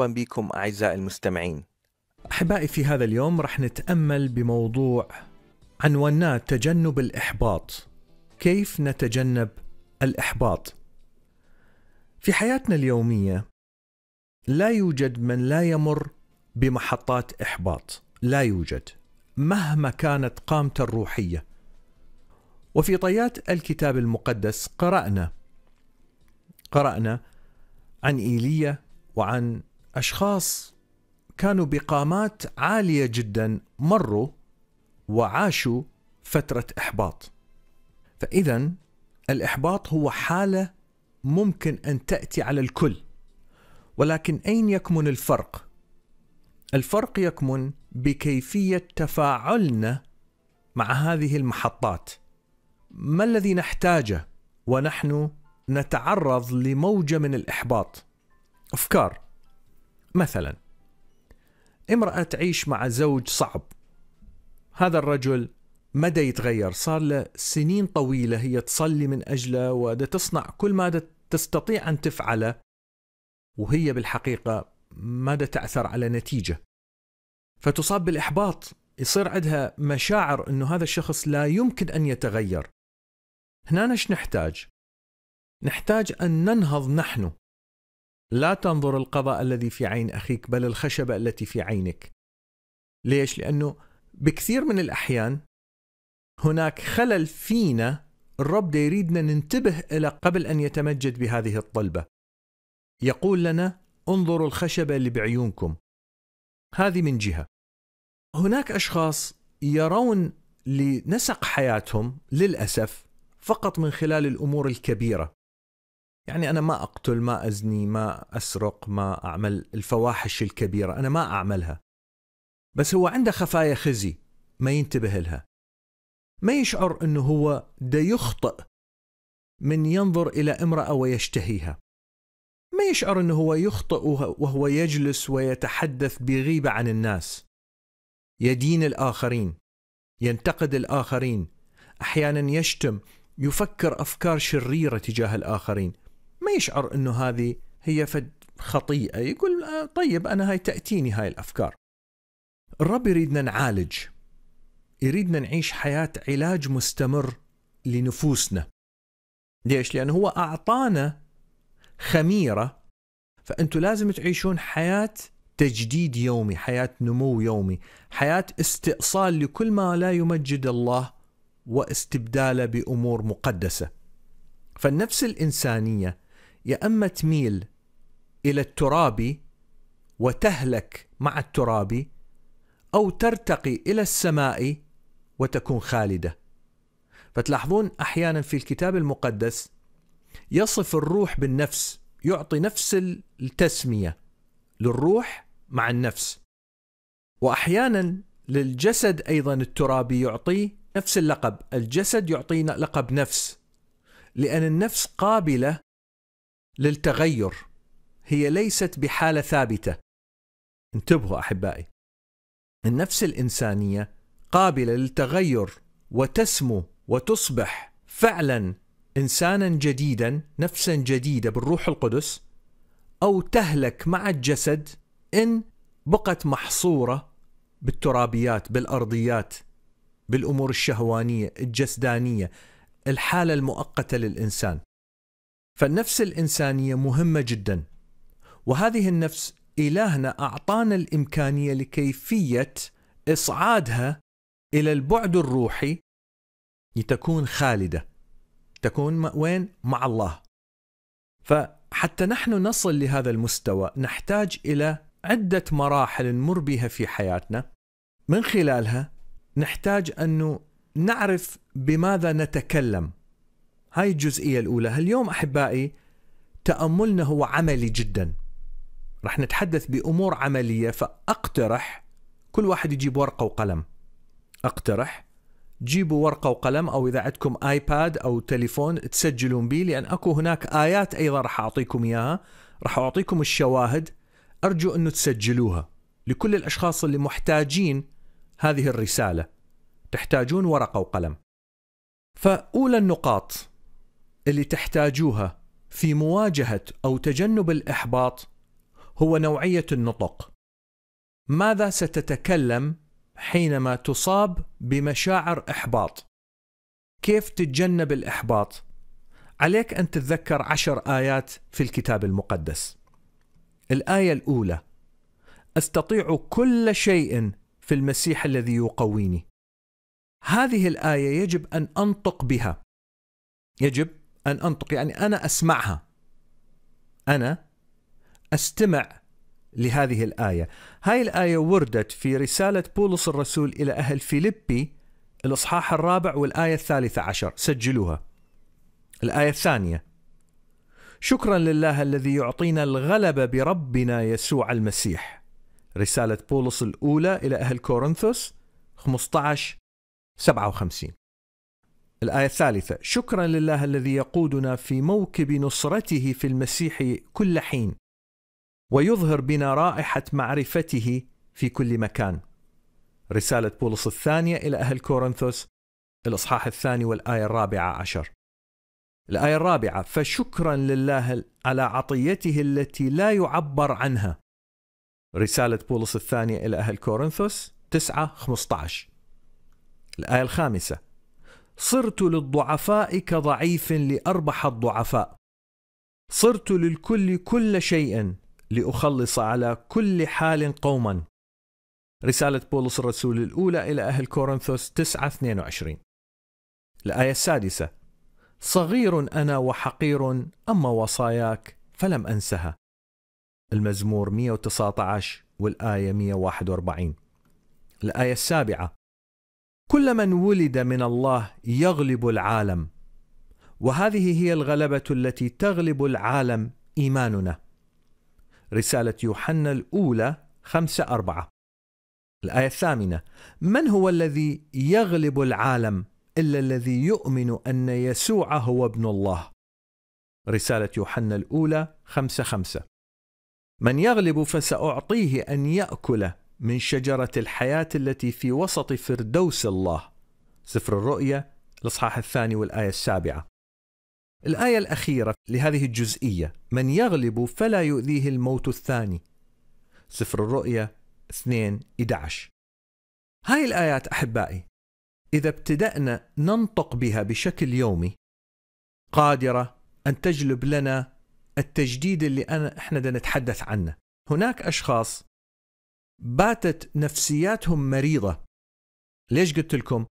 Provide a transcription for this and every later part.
مرحبا بكم أعزائي المستمعين أحبائي في هذا اليوم رح نتأمل بموضوع عنواناه تجنب الإحباط كيف نتجنب الإحباط في حياتنا اليومية لا يوجد من لا يمر بمحطات إحباط لا يوجد مهما كانت قامته الروحية وفي طيات الكتاب المقدس قرأنا قرأنا عن إيليا وعن اشخاص كانوا بقامات عاليه جدا مروا وعاشوا فتره احباط فاذا الاحباط هو حاله ممكن ان تاتي على الكل ولكن اين يكمن الفرق الفرق يكمن بكيفيه تفاعلنا مع هذه المحطات ما الذي نحتاجه ونحن نتعرض لموجه من الاحباط افكار مثلا امرأة تعيش مع زوج صعب هذا الرجل مدى يتغير صار له سنين طويلة هي تصلي من أجله ودا تصنع كل ما تستطيع أن تفعله وهي بالحقيقة ما تأثر على نتيجة فتصاب بالإحباط يصير عندها مشاعر أنه هذا الشخص لا يمكن أن يتغير هنا نحتاج أن ننهض نحن لا تنظر القضاء الذي في عين اخيك بل الخشبه التي في عينك. ليش؟ لانه بكثير من الاحيان هناك خلل فينا الرب يريدنا ننتبه إلى قبل أن يتمجد بهذه الطلبة يقول لنا انظروا الخشبة اللي بعيونكم هذه من جهة هناك أشخاص يرون لنسق حياتهم للأسف فقط من خلال الأمور الكبيرة يعني أنا ما أقتل ما أزني ما أسرق ما أعمل الفواحش الكبيرة أنا ما أعملها بس هو عنده خفايا خزي ما ينتبه لها ما يشعر أنه هو دا يخطئ من ينظر إلى امرأة ويشتهيها ما يشعر أنه هو يخطئ وهو يجلس ويتحدث بغيبة عن الناس يدين الآخرين ينتقد الآخرين أحيانا يشتم يفكر أفكار شريرة تجاه الآخرين ما يشعر انه هذه هي فد خطيئه يقول آه، طيب انا هاي تاتيني هاي الافكار الرب يريدنا نعالج يريدنا نعيش حياه علاج مستمر لنفوسنا ليش لانه هو اعطانا خميره فانتم لازم تعيشون حياه تجديد يومي حياه نمو يومي حياه استئصال لكل ما لا يمجد الله واستبداله بامور مقدسه فالنفس الانسانيه يا اما تميل الى الترابي وتهلك مع الترابي او ترتقي الى السماء وتكون خالده فتلاحظون احيانا في الكتاب المقدس يصف الروح بالنفس يعطي نفس التسميه للروح مع النفس واحيانا للجسد ايضا الترابي يعطي نفس اللقب الجسد يعطينا لقب نفس لان النفس قابله للتغير هي ليست بحالة ثابتة انتبهوا أحبائي النفس الإنسانية قابلة للتغير وتسمو وتصبح فعلا إنسانا جديدا نفسا جديدة بالروح القدس أو تهلك مع الجسد إن بقت محصورة بالترابيات بالأرضيات بالأمور الشهوانية الجسدانية الحالة المؤقتة للإنسان فالنفس الانسانيه مهمه جدا وهذه النفس الهنا اعطانا الامكانيه لكيفيه اصعادها الى البعد الروحي لتكون خالده تكون وين مع الله فحتى نحن نصل لهذا المستوى نحتاج الى عده مراحل نمر بها في حياتنا من خلالها نحتاج انه نعرف بماذا نتكلم هاي الجزئية الأولى اليوم أحبائي تأملنا هو عملي جدا رح نتحدث بأمور عملية فأقترح كل واحد يجيب ورقة وقلم أقترح جيبوا ورقة وقلم أو إذا عندكم آيباد أو تليفون تسجلون به لأن أكو هناك آيات أيضا راح أعطيكم إياها راح أعطيكم الشواهد أرجو أنه تسجلوها لكل الأشخاص اللي محتاجين هذه الرسالة تحتاجون ورقة وقلم فأولى النقاط اللي تحتاجوها في مواجهة أو تجنب الإحباط هو نوعية النطق. ماذا ستتكلم حينما تصاب بمشاعر إحباط؟ كيف تتجنب الإحباط؟ عليك أن تتذكر عشر آيات في الكتاب المقدس. الآية الأولى: أستطيع كل شيء في المسيح الذي يقويني. هذه الآية يجب أن أنطق بها. يجب أن أنطق يعني أنا أسمعها أنا أستمع لهذه الآية هاي الآية وردت في رسالة بولس الرسول إلى أهل فيلبي الإصحاح الرابع والآية الثالثة عشر سجلوها الآية الثانية شكرا لله الذي يعطينا الغلبة بربنا يسوع المسيح رسالة بولس الأولى إلى أهل كورنثوس 15 57 الآية الثالثة: شكرا لله الذي يقودنا في موكب نصرته في المسيح كل حين، ويظهر بنا رائحة معرفته في كل مكان. رسالة بولس الثانية إلى أهل كورنثوس الإصحاح الثاني والآية الرابعة عشر. الآية الرابعة: فشكرا لله على عطيته التي لا يعبر عنها. رسالة بولس الثانية إلى أهل كورنثوس 9 15. الآية الخامسة: صرت للضعفاء كضعيف لأربح الضعفاء صرت للكل كل شيء لأخلص على كل حال قوما رسالة بولس الرسول الأولى إلى أهل كورنثوس 9 22 الآية السادسة صغير أنا وحقير أما وصاياك فلم أنسها المزمور 119 والآية 141 الآية السابعة كل من ولد من الله يغلب العالم وهذه هي الغلبه التي تغلب العالم ايماننا رساله يوحنا الاولى خمسه اربعه الايه الثامنه من هو الذي يغلب العالم الا الذي يؤمن ان يسوع هو ابن الله رساله يوحنا الاولى خمسه خمسه من يغلب فساعطيه ان ياكل من شجرة الحياة التي في وسط فردوس الله سفر الرؤيا الإصحاح الثاني والآية السابعة الآية الأخيرة لهذه الجزئية من يغلب فلا يؤذيه الموت الثاني سفر الرؤيا 2 11 هاي الآيات أحبائي إذا ابتدأنا ننطق بها بشكل يومي قادرة أن تجلب لنا التجديد اللي أنا إحنا نتحدث عنه هناك أشخاص باتت نفسياتهم مريضة ليش قلت لكم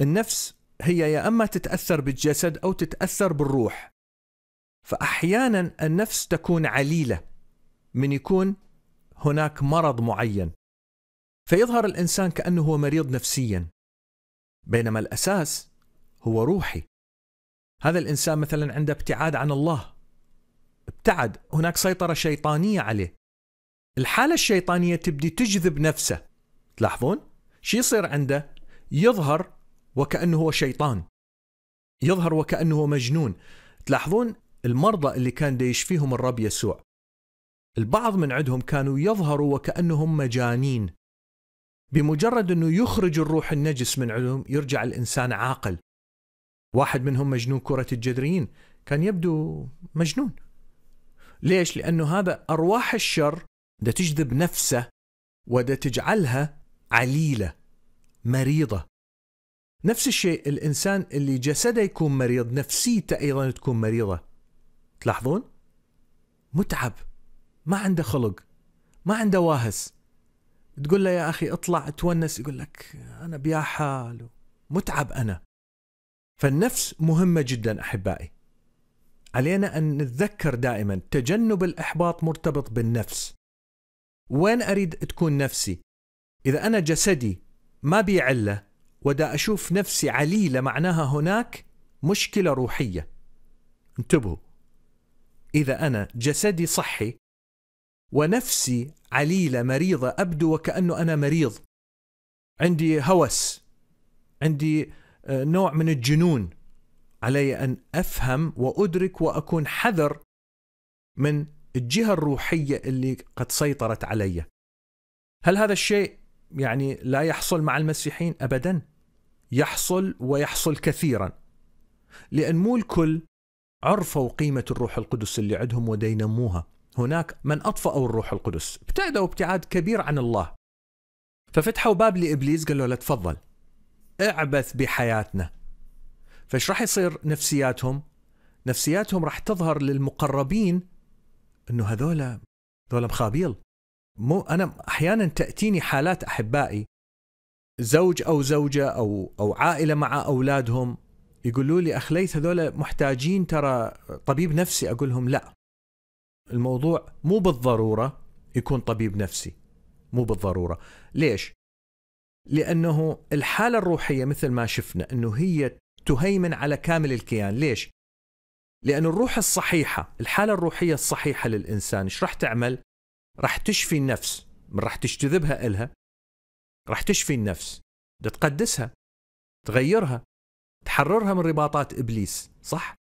النفس هي يا أما تتأثر بالجسد أو تتأثر بالروح فأحيانا النفس تكون عليلة من يكون هناك مرض معين فيظهر الإنسان كأنه هو مريض نفسيا بينما الأساس هو روحي هذا الإنسان مثلا عنده ابتعاد عن الله ابتعد هناك سيطرة شيطانية عليه الحالة الشيطانية تبدي تجذب نفسه تلاحظون؟ شو يصير عنده؟ يظهر وكأنه هو شيطان يظهر وكأنه هو مجنون تلاحظون المرضى اللي كان يشفيهم الرب يسوع البعض من عندهم كانوا يظهروا وكأنهم مجانين بمجرد أنه يخرج الروح النجس من عندهم يرجع الإنسان عاقل واحد منهم مجنون كرة الجدريين كان يبدو مجنون ليش؟ لأنه هذا أرواح الشر ده تجذب نفسه وده تجعلها عليلة مريضة نفس الشيء الإنسان اللي جسده يكون مريض نفسيته أيضا تكون مريضة تلاحظون؟ متعب ما عنده خلق ما عنده واهس تقول له يا أخي اطلع تونس يقول لك أنا بيا حال متعب أنا فالنفس مهمة جدا أحبائي علينا أن نتذكر دائما تجنب الإحباط مرتبط بالنفس وين أريد تكون نفسي إذا أنا جسدي ما بي علة ودا أشوف نفسي عليلة معناها هناك مشكلة روحية انتبهوا إذا أنا جسدي صحي ونفسي عليلة مريضة أبدو وكأنه أنا مريض عندي هوس عندي آه، نوع من الجنون علي أن أفهم وأدرك وأكون حذر من الجهة الروحية اللي قد سيطرت علي هل هذا الشيء يعني لا يحصل مع المسيحيين أبدا يحصل ويحصل كثيرا لأن مو الكل عرفوا قيمة الروح القدس اللي عندهم ودينموها هناك من أطفأوا الروح القدس ابتعدوا ابتعاد كبير عن الله ففتحوا باب لإبليس قالوا له تفضل اعبث بحياتنا فايش راح يصير نفسياتهم نفسياتهم راح تظهر للمقربين انه هذولا هذولا مخابيل مو انا احيانا تاتيني حالات احبائي زوج او زوجه او او عائله مع اولادهم يقولوا لي اخ ليث هذول محتاجين ترى طبيب نفسي اقول لهم لا الموضوع مو بالضروره يكون طبيب نفسي مو بالضروره ليش لانه الحاله الروحيه مثل ما شفنا انه هي تهيمن على كامل الكيان ليش لأن الروح الصحيحة الحالة الروحية الصحيحة للإنسان إيش راح تعمل؟ راح تشفي النفس راح تجتذبها إلها راح تشفي النفس تقدسها تغيرها تحررها من رباطات إبليس صح؟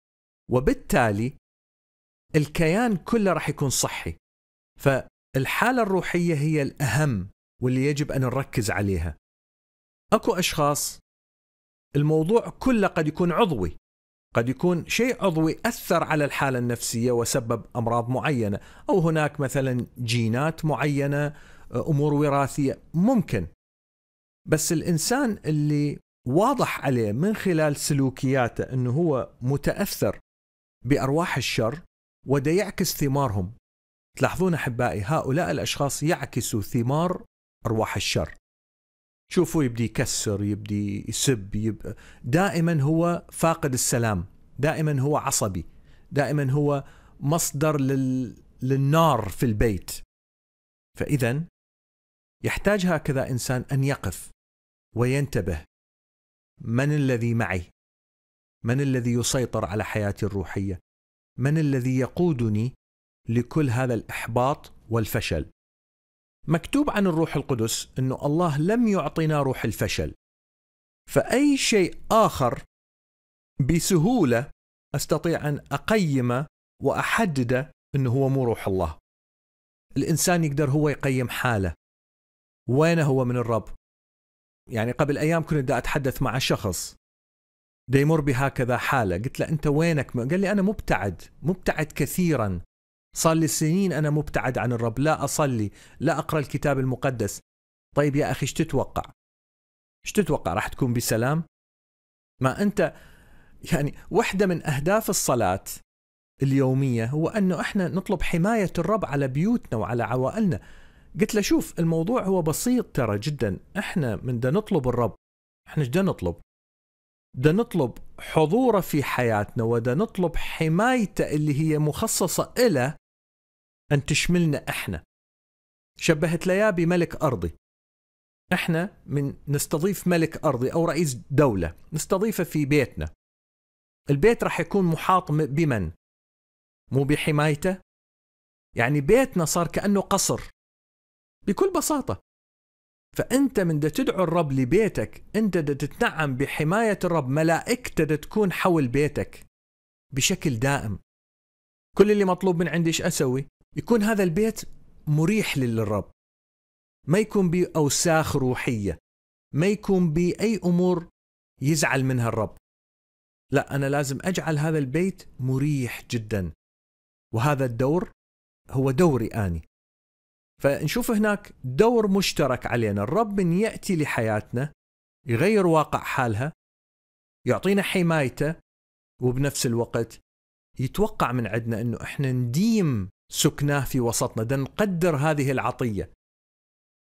وبالتالي الكيان كله راح يكون صحي فالحالة الروحية هي الأهم واللي يجب أن نركز عليها أكو أشخاص الموضوع كله قد يكون عضوي قد يكون شيء عضوي أثر على الحالة النفسية وسبب أمراض معينة أو هناك مثلا جينات معينة أمور وراثية ممكن بس الإنسان اللي واضح عليه من خلال سلوكياته أنه هو متأثر بأرواح الشر وده يعكس ثمارهم تلاحظون أحبائي هؤلاء الأشخاص يعكسوا ثمار أرواح الشر شوفوا يبدي يكسر يبدي يسب يب... دائما هو فاقد السلام دائما هو عصبي دائما هو مصدر لل... للنار في البيت فاذا يحتاج هكذا انسان ان يقف وينتبه من الذي معي من الذي يسيطر على حياتي الروحيه من الذي يقودني لكل هذا الاحباط والفشل مكتوب عن الروح القدس انه الله لم يعطينا روح الفشل فاي شيء اخر بسهوله استطيع ان اقيمه واحدده انه هو مو روح الله الانسان يقدر هو يقيم حاله وين هو من الرب يعني قبل ايام كنت دا اتحدث مع شخص ديمر بهكذا حاله قلت له انت وينك قال لي انا مبتعد مبتعد كثيرا صار لي سنين أنا مبتعد عن الرب لا أصلي لا أقرأ الكتاب المقدس طيب يا أخي ايش تتوقع ايش تتوقع راح تكون بسلام ما أنت يعني واحدة من أهداف الصلاة اليومية هو أنه إحنا نطلب حماية الرب على بيوتنا وعلى عوائلنا قلت له شوف الموضوع هو بسيط ترى جدا إحنا من ده نطلب الرب إحنا ايش نطلب ده نطلب حضوره في حياتنا وده نطلب حمايته اللي هي مخصصة إله أن تشملنا إحنا شبهت ليا بملك أرضي إحنا من نستضيف ملك أرضي أو رئيس دولة نستضيفه في بيتنا البيت راح يكون محاط بمن؟ مو بحمايته؟ يعني بيتنا صار كأنه قصر بكل بساطة فأنت من تدعو الرب لبيتك أنت دا تتنعم بحماية الرب ملائكته دا تكون حول بيتك بشكل دائم كل اللي مطلوب من عندي ايش اسوي؟ يكون هذا البيت مريح للرب ما يكون بأوساخ روحية ما يكون بأي أمور يزعل منها الرب لا أنا لازم أجعل هذا البيت مريح جدا وهذا الدور هو دوري آني فنشوف هناك دور مشترك علينا الرب إن يأتي لحياتنا يغير واقع حالها يعطينا حمايته وبنفس الوقت يتوقع من عندنا أنه إحنا نديم سكناه في وسطنا ده نقدر هذه العطية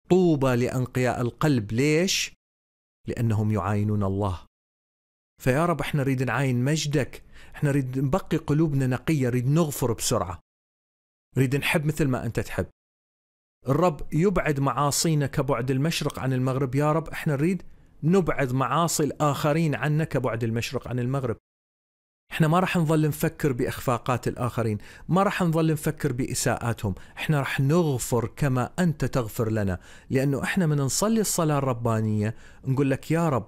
طوبى لأنقياء القلب ليش؟ لأنهم يعاينون الله فيا رب احنا نريد نعاين مجدك احنا نريد نبقي قلوبنا نقية نريد نغفر بسرعة نريد نحب مثل ما أنت تحب الرب يبعد معاصينا كبعد المشرق عن المغرب يا رب احنا نريد نبعد معاصي الآخرين عنا كبعد المشرق عن المغرب احنا ما راح نظل نفكر باخفاقات الاخرين، ما راح نظل نفكر باساءاتهم، احنا راح نغفر كما انت تغفر لنا، لانه احنا من نصلي الصلاه الربانيه نقول لك يا رب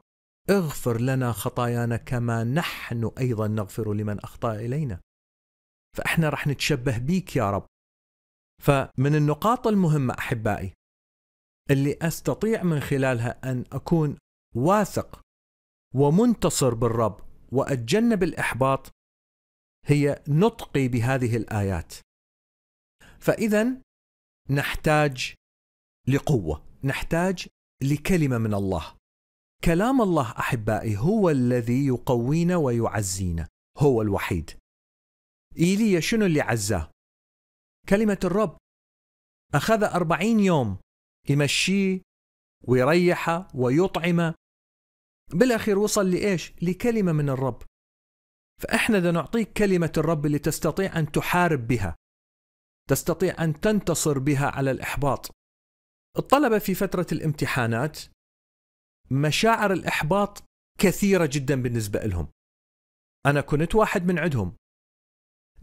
اغفر لنا خطايانا كما نحن ايضا نغفر لمن اخطا الينا. فاحنا راح نتشبه بيك يا رب. فمن النقاط المهمه احبائي اللي استطيع من خلالها ان اكون واثق ومنتصر بالرب وأتجنب الإحباط هي نطقي بهذه الآيات فإذا نحتاج لقوة نحتاج لكلمة من الله كلام الله أحبائي هو الذي يقوينا ويعزينا هو الوحيد إيليا شنو اللي عزاه كلمة الرب أخذ أربعين يوم يمشيه ويريحه ويطعمه بالاخير وصل لايش؟ لكلمه من الرب. فاحنا بدنا نعطيك كلمه الرب اللي تستطيع ان تحارب بها. تستطيع ان تنتصر بها على الاحباط. الطلبه في فتره الامتحانات مشاعر الاحباط كثيره جدا بالنسبه لهم. انا كنت واحد من عندهم.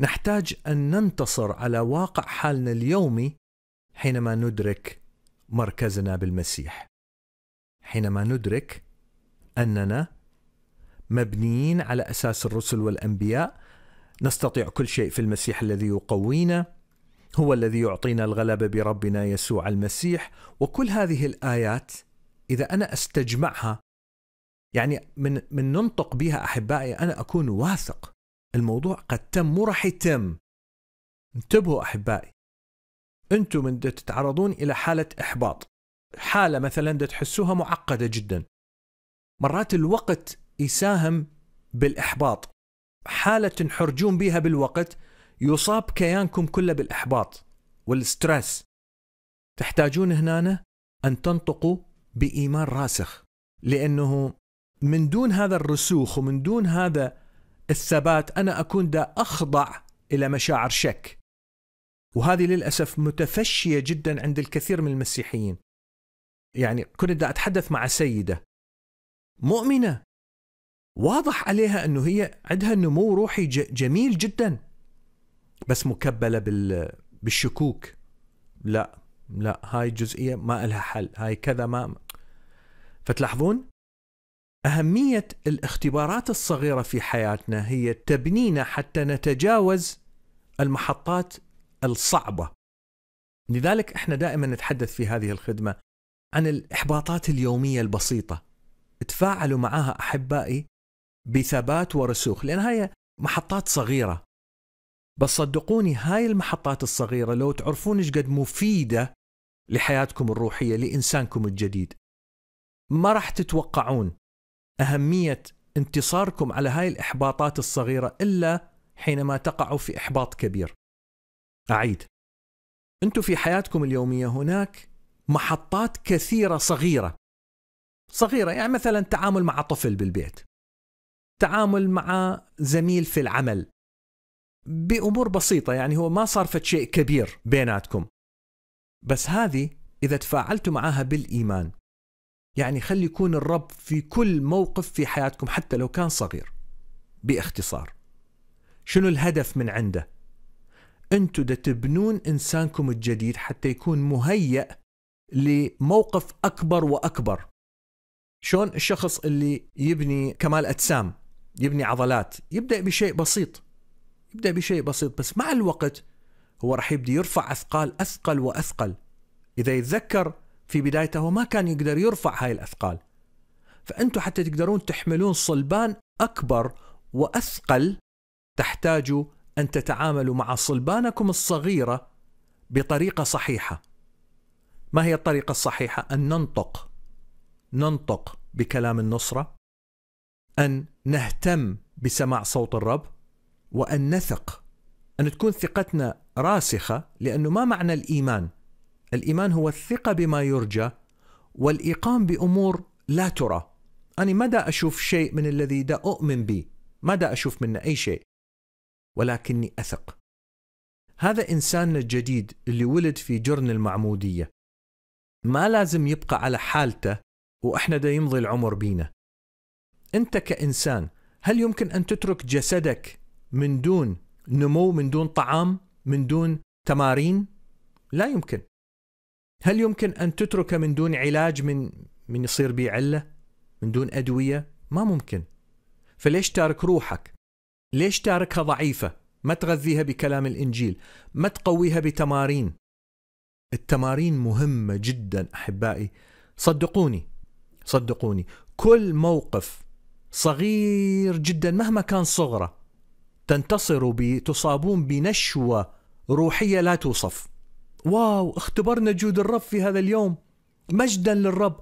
نحتاج ان ننتصر على واقع حالنا اليومي حينما ندرك مركزنا بالمسيح. حينما ندرك أننا مبنيين على أساس الرسل والأنبياء نستطيع كل شيء في المسيح الذي يقوينا هو الذي يعطينا الغلبة بربنا يسوع المسيح وكل هذه الآيات إذا أنا استجمعها يعني من من ننطق بها أحبائي أنا أكون واثق الموضوع قد تم مو راح يتم انتبهوا أحبائي أنتم من تتعرضون إلى حالة إحباط حالة مثلا تحسوها معقدة جدا مرات الوقت يساهم بالاحباط حاله تنحرجون بها بالوقت يصاب كيانكم كله بالاحباط والستريس تحتاجون هنا ان تنطقوا بايمان راسخ لانه من دون هذا الرسوخ ومن دون هذا الثبات انا اكون دا اخضع الى مشاعر شك وهذه للاسف متفشيه جدا عند الكثير من المسيحيين يعني كنت دا اتحدث مع سيده مؤمنة واضح عليها أنه هي عندها نمو روحي جميل جدا بس مكبلة بالشكوك لا لا هاي الجزئية ما لها حل هاي كذا ما فتلاحظون أهمية الاختبارات الصغيرة في حياتنا هي تبنينا حتى نتجاوز المحطات الصعبة لذلك احنا دائما نتحدث في هذه الخدمة عن الإحباطات اليومية البسيطة تفاعلوا معها أحبائي بثبات ورسوخ لأن هاي محطات صغيرة بس صدقوني هاي المحطات الصغيرة لو تعرفون ايش قد مفيدة لحياتكم الروحية لإنسانكم الجديد ما راح تتوقعون أهمية انتصاركم على هاي الإحباطات الصغيرة إلا حينما تقعوا في إحباط كبير أعيد أنتم في حياتكم اليومية هناك محطات كثيرة صغيرة صغيرة يعني مثلا تعامل مع طفل بالبيت تعامل مع زميل في العمل بأمور بسيطة يعني هو ما صار فد شيء كبير بيناتكم بس هذه إذا تفاعلتوا معها بالإيمان يعني خلي يكون الرب في كل موقف في حياتكم حتى لو كان صغير باختصار شنو الهدف من عنده أنتوا دا تبنون انسانكم الجديد حتى يكون مهيأ لموقف اكبر واكبر شلون الشخص اللي يبني كمال اجسام يبني عضلات يبدا بشيء بسيط يبدا بشيء بسيط بس مع الوقت هو راح يبدا يرفع اثقال اثقل واثقل اذا يتذكر في بدايته هو ما كان يقدر يرفع هاي الاثقال فانتم حتى تقدرون تحملون صلبان اكبر واثقل تحتاجوا ان تتعاملوا مع صلبانكم الصغيره بطريقه صحيحه ما هي الطريقه الصحيحه ان ننطق ننطق بكلام النصرة أن نهتم بسماع صوت الرب وأن نثق أن تكون ثقتنا راسخة لأنه ما معنى الإيمان الإيمان هو الثقة بما يرجى والإقام بأمور لا ترى أنا مدى أشوف شيء من الذي دا أؤمن به مدى أشوف منه أي شيء ولكني أثق هذا إنساننا الجديد اللي ولد في جرن المعمودية ما لازم يبقى على حالته واحنا دا يمضي العمر بينا انت كانسان هل يمكن ان تترك جسدك من دون نمو من دون طعام من دون تمارين لا يمكن هل يمكن ان تترك من دون علاج من من يصير به عله من دون ادويه ما ممكن فليش تارك روحك ليش تاركها ضعيفه ما تغذيها بكلام الانجيل ما تقويها بتمارين التمارين مهمه جدا احبائي صدقوني صدقوني كل موقف صغير جدا مهما كان صغره تنتصروا به تصابون بنشوة روحية لا توصف واو اختبرنا جود الرب في هذا اليوم مجدا للرب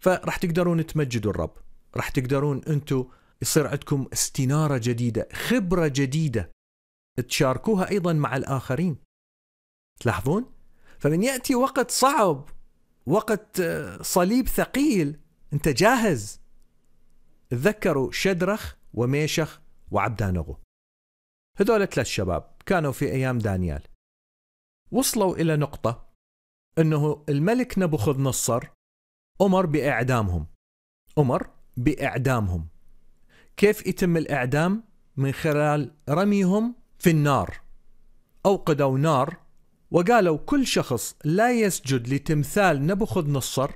فراح تقدرون تمجدوا الرب راح تقدرون انتو يصير عندكم استنارة جديدة خبرة جديدة تشاركوها ايضا مع الاخرين تلاحظون فمن ياتي وقت صعب وقت آه، صليب ثقيل انت جاهز تذكروا شدرخ وميشخ وعبدانغو هذول ثلاث شباب كانوا في ايام دانيال وصلوا الى نقطه انه الملك نبوخذ نصر امر باعدامهم امر باعدامهم كيف يتم الاعدام من خلال رميهم في النار اوقدوا نار وقالوا كل شخص لا يسجد لتمثال نبوخذ نصر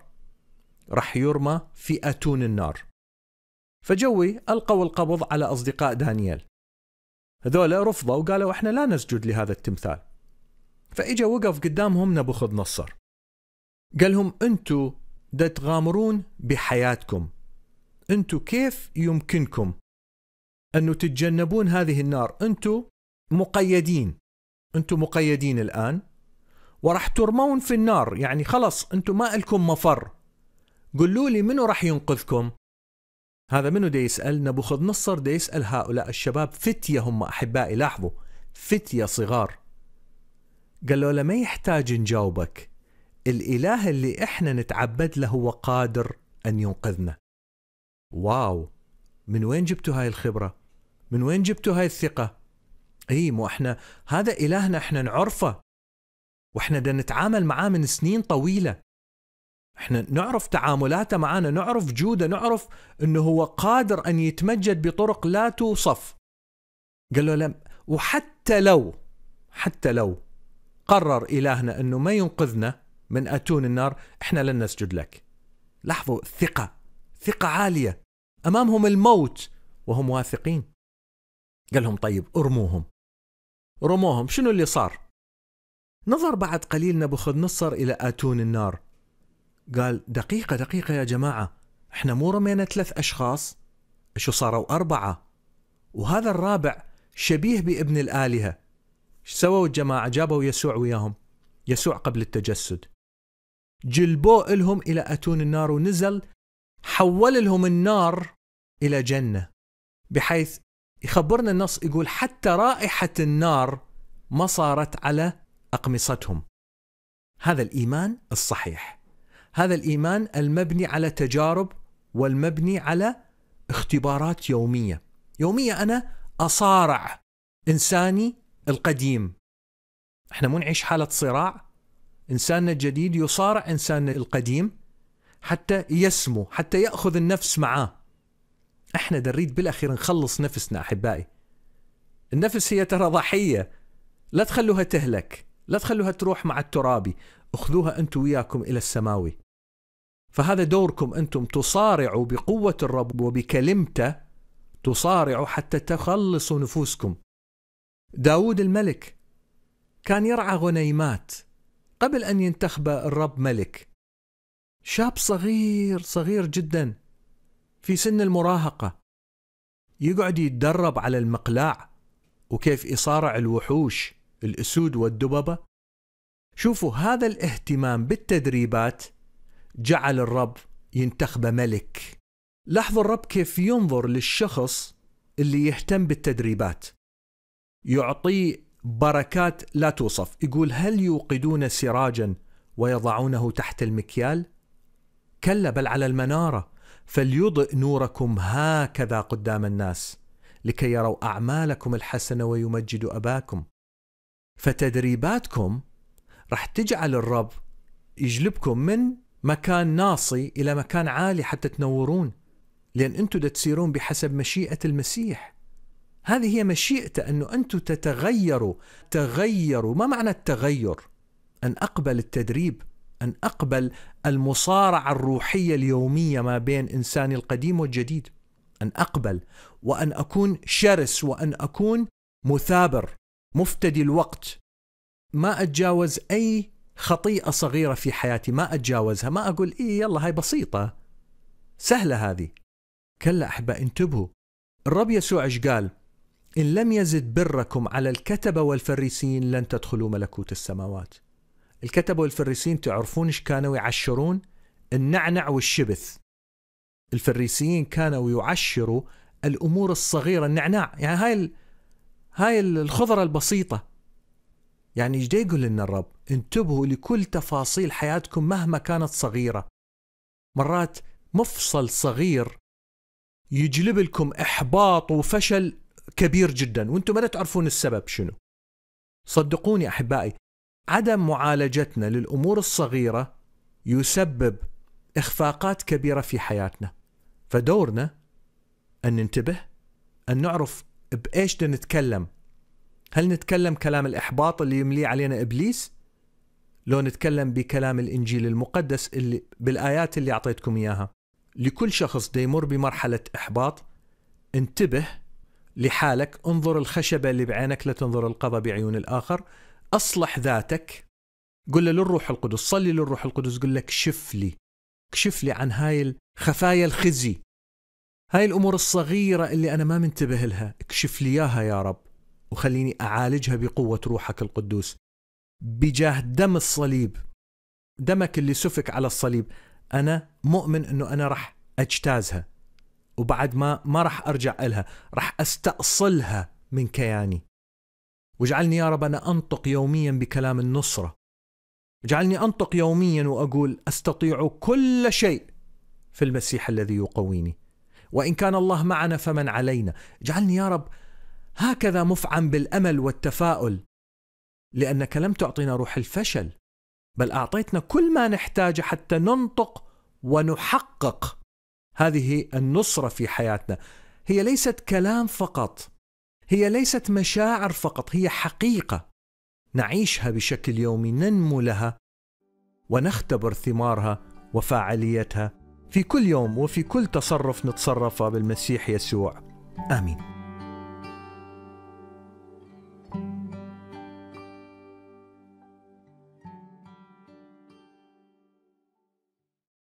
رح يرمى في أتون النار فجوي ألقوا القبض على أصدقاء دانيال هذولا رفضوا وقالوا احنا لا نسجد لهذا التمثال فإجا وقف قدامهم نبوخذ نصر قال لهم أنتوا دا تغامرون بحياتكم أنتوا كيف يمكنكم أن تتجنبون هذه النار أنتوا مقيدين أنتوا مقيدين الآن وراح ترمون في النار يعني خلص أنتوا ما لكم مفر قولوا لي منو راح ينقذكم هذا منو دا يسأل نبوخذ نصر دا يسأل هؤلاء الشباب فتية هم أحبائي لاحظوا فتية صغار قالوا له ما يحتاج نجاوبك الإله اللي إحنا نتعبد له هو قادر أن ينقذنا واو من وين جبتوا هاي الخبرة من وين جبتوا هاي الثقة اي مو احنا هذا إلهنا احنا نعرفه واحنا بدنا نتعامل معاه من سنين طويلة احنا نعرف تعاملاته معنا نعرف جوده نعرف انه هو قادر ان يتمجد بطرق لا توصف قال له لم وحتى لو حتى لو قرر الهنا انه ما ينقذنا من اتون النار احنا لن نسجد لك لاحظوا ثقه ثقه عاليه امامهم الموت وهم واثقين قال لهم طيب ارموهم رموهم شنو اللي صار نظر بعد قليل نبوخذ نصر الى اتون النار قال دقيقة دقيقة يا جماعة احنا مو رمينا ثلاث أشخاص شو صاروا أربعة وهذا الرابع شبيه بابن الآلهة سووا الجماعة جابوا يسوع وياهم يسوع قبل التجسد جلبوه إلهم إلى أتون النار ونزل حول لهم النار إلى جنة بحيث يخبرنا النص يقول حتى رائحة النار ما صارت على أقمصتهم هذا الإيمان الصحيح هذا الايمان المبني على تجارب والمبني على اختبارات يوميه يوميه انا اصارع انساني القديم احنا مو نعيش حاله صراع انساننا الجديد يصارع انساننا القديم حتى يسمو حتى ياخذ النفس معاه احنا دريد بالاخير نخلص نفسنا احبائي النفس هي ترى ضحيه لا تخلوها تهلك لا تخلوها تروح مع الترابي اخذوها انتم وياكم الى السماوي فهذا دوركم أنتم تصارعوا بقوة الرب وبكلمته تصارعوا حتى تخلصوا نفوسكم داود الملك كان يرعى غنيمات قبل أن ينتخب الرب ملك شاب صغير صغير جدا في سن المراهقة يقعد يتدرب على المقلاع وكيف يصارع الوحوش الأسود والدببة شوفوا هذا الاهتمام بالتدريبات جعل الرب ينتخبه ملك لاحظوا الرب كيف ينظر للشخص اللي يهتم بالتدريبات يعطيه بركات لا توصف يقول هل يوقدون سراجا ويضعونه تحت المكيال كلا بل على المناره فليضئ نوركم هكذا قدام الناس لكي يروا اعمالكم الحسنه ويمجدوا اباكم فتدريباتكم راح تجعل الرب يجلبكم من مكان ناصي إلى مكان عالي حتى تنورون لأن أنتم تسيرون بحسب مشيئة المسيح هذه هي مشيئته أنه أنتم تتغيروا تغيروا ما معنى التغير؟ أن أقبل التدريب أن أقبل المصارعة الروحية اليومية ما بين إنساني القديم والجديد أن أقبل وأن أكون شرس وأن أكون مثابر مفتدي الوقت ما أتجاوز أي خطيئة صغيرة في حياتي ما أتجاوزها ما أقول إيه يلا هاي بسيطة سهلة هذه كلا أحبة انتبهوا الرب يسوع إيش قال إن لم يزد بركم على الكتبة والفريسين لن تدخلوا ملكوت السماوات الكتبة والفريسين تعرفون إيش كانوا يعشرون النعنع والشبث الفريسيين كانوا يعشروا الأمور الصغيرة النعناع يعني هاي هاي الخضرة البسيطة يعني ايش يقول لنا الرب انتبهوا لكل تفاصيل حياتكم مهما كانت صغيرة مرات مفصل صغير يجلب لكم إحباط وفشل كبير جدا وانتم ما تعرفون السبب شنو صدقوني أحبائي عدم معالجتنا للأمور الصغيرة يسبب إخفاقات كبيرة في حياتنا فدورنا أن ننتبه أن نعرف بإيش نتكلم هل نتكلم كلام الإحباط اللي يمليه علينا إبليس لو نتكلم بكلام الإنجيل المقدس اللي بالآيات اللي أعطيتكم إياها لكل شخص يمر بمرحلة إحباط انتبه لحالك انظر الخشبة اللي بعينك لا تنظر القضاء بعيون الآخر أصلح ذاتك قل له للروح القدس صلي للروح القدس قل لك شف لي كشف لي عن هاي الخفايا الخزي هاي الأمور الصغيرة اللي أنا ما منتبه لها اكشف لي إياها يا رب وخليني أعالجها بقوة روحك القدوس بجاه دم الصليب دمك اللي سفك على الصليب أنا مؤمن أنه أنا راح أجتازها وبعد ما ما راح أرجع إلها راح أستأصلها من كياني واجعلني يا رب أنا أنطق يوميا بكلام النصرة اجعلني أنطق يوميا وأقول أستطيع كل شيء في المسيح الذي يقويني وإن كان الله معنا فمن علينا اجعلني يا رب هكذا مفعم بالامل والتفاؤل لانك لم تعطنا روح الفشل بل اعطيتنا كل ما نحتاجه حتى ننطق ونحقق هذه النصره في حياتنا هي ليست كلام فقط هي ليست مشاعر فقط هي حقيقه نعيشها بشكل يومي ننمو لها ونختبر ثمارها وفاعليتها في كل يوم وفي كل تصرف نتصرفه بالمسيح يسوع امين